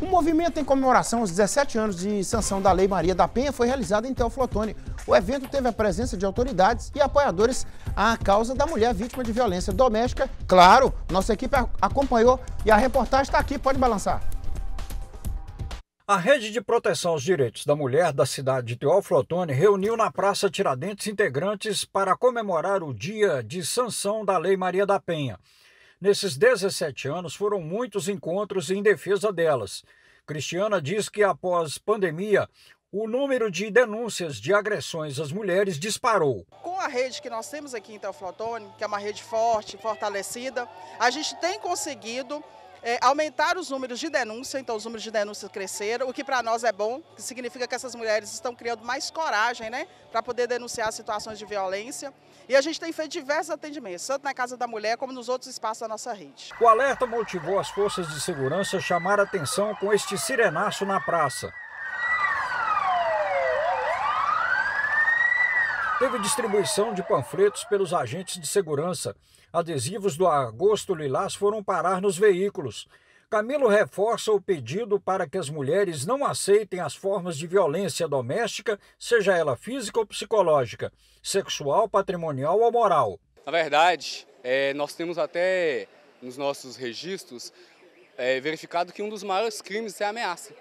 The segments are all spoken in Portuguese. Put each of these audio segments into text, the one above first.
O movimento em comemoração aos 17 anos de sanção da Lei Maria da Penha foi realizado em Teoflotone. O evento teve a presença de autoridades e apoiadores à causa da mulher vítima de violência doméstica. Claro, nossa equipe acompanhou e a reportagem está aqui, pode balançar. A Rede de Proteção aos Direitos da Mulher da cidade de Teoflotone reuniu na Praça Tiradentes integrantes para comemorar o dia de sanção da Lei Maria da Penha. Nesses 17 anos foram muitos encontros em defesa delas. Cristiana diz que após pandemia, o número de denúncias de agressões às mulheres disparou. Com a rede que nós temos aqui em Teoflotone, que é uma rede forte, fortalecida, a gente tem conseguido é, aumentar os números de denúncia, então os números de denúncia cresceram, o que para nós é bom, que significa que essas mulheres estão criando mais coragem, né, para poder denunciar situações de violência. E a gente tem feito diversos atendimentos, tanto na Casa da Mulher como nos outros espaços da nossa rede. O alerta motivou as forças de segurança a chamar atenção com este sirenaço na praça. Teve distribuição de panfletos pelos agentes de segurança. Adesivos do Agosto Lilás foram parar nos veículos. Camilo reforça o pedido para que as mulheres não aceitem as formas de violência doméstica, seja ela física ou psicológica, sexual, patrimonial ou moral. Na verdade, é, nós temos até nos nossos registros é, verificado que um dos maiores crimes é a ameaça.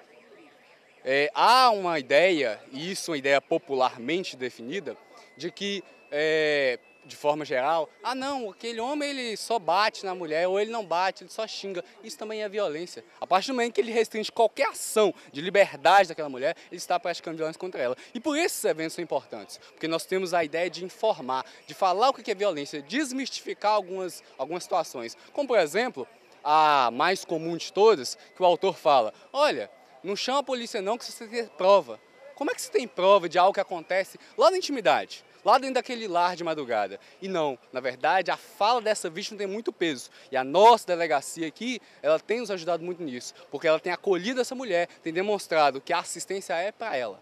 É, há uma ideia, e isso é uma ideia popularmente definida, de que, é, de forma geral, ah não, aquele homem ele só bate na mulher, ou ele não bate, ele só xinga. Isso também é violência. A partir do momento que ele restringe qualquer ação de liberdade daquela mulher, ele está praticando violência contra ela. E por esses eventos são importantes, porque nós temos a ideia de informar, de falar o que é violência, desmistificar algumas, algumas situações. Como por exemplo, a mais comum de todas, que o autor fala, olha, não chama a polícia não que você tem prova. Como é que se tem prova de algo que acontece lá na intimidade? Lá dentro daquele lar de madrugada. E não, na verdade, a fala dessa vítima tem muito peso. E a nossa delegacia aqui, ela tem nos ajudado muito nisso, porque ela tem acolhido essa mulher, tem demonstrado que a assistência é para ela.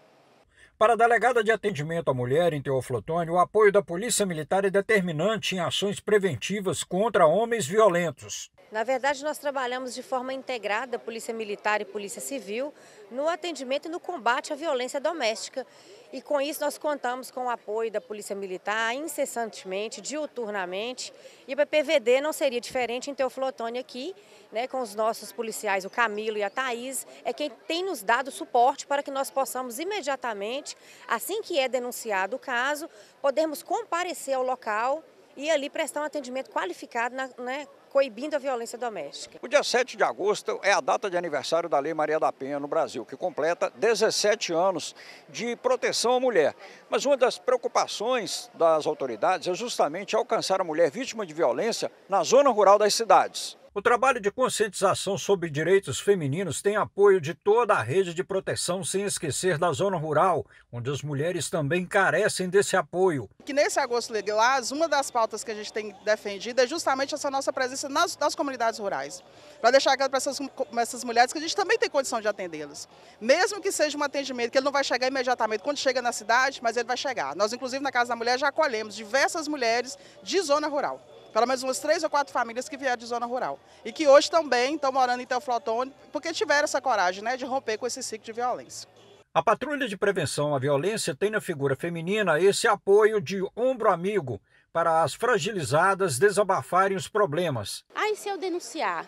Para a delegada de atendimento à mulher em Teoflotone, o apoio da Polícia Militar é determinante em ações preventivas contra homens violentos. Na verdade, nós trabalhamos de forma integrada, Polícia Militar e Polícia Civil, no atendimento e no combate à violência doméstica. E com isso nós contamos com o apoio da Polícia Militar incessantemente, diuturnamente. E o PPVD não seria diferente em Teoflotone aqui, né, com os nossos policiais, o Camilo e a Thaís, é quem tem nos dado suporte para que nós possamos imediatamente, assim que é denunciado o caso, podermos comparecer ao local e ali prestar um atendimento qualificado, na, né, coibindo a violência doméstica. O dia 7 de agosto é a data de aniversário da Lei Maria da Penha no Brasil, que completa 17 anos de proteção à mulher. Mas uma das preocupações das autoridades é justamente alcançar a mulher vítima de violência na zona rural das cidades. O trabalho de conscientização sobre direitos femininos tem apoio de toda a rede de proteção, sem esquecer da zona rural, onde as mulheres também carecem desse apoio. Que nesse agosto Lilás, uma das pautas que a gente tem defendido é justamente essa nossa presença nas, nas comunidades rurais, para deixar claro para essas, essas, mulheres que a gente também tem condição de atendê-las. Mesmo que seja um atendimento que ele não vai chegar imediatamente quando chega na cidade, mas ele vai chegar. Nós, inclusive, na Casa da Mulher já acolhemos diversas mulheres de zona rural. Pelo menos umas três ou quatro famílias que vieram de zona rural. E que hoje também estão morando em Teoflotone, porque tiveram essa coragem né, de romper com esse ciclo de violência. A Patrulha de Prevenção à Violência tem na figura feminina esse apoio de ombro amigo para as fragilizadas desabafarem os problemas. Aí se eu denunciar,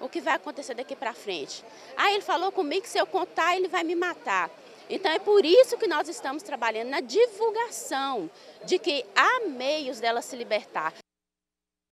o que vai acontecer daqui para frente? Aí ele falou comigo que se eu contar ele vai me matar. Então é por isso que nós estamos trabalhando na divulgação de que há meios dela se libertar.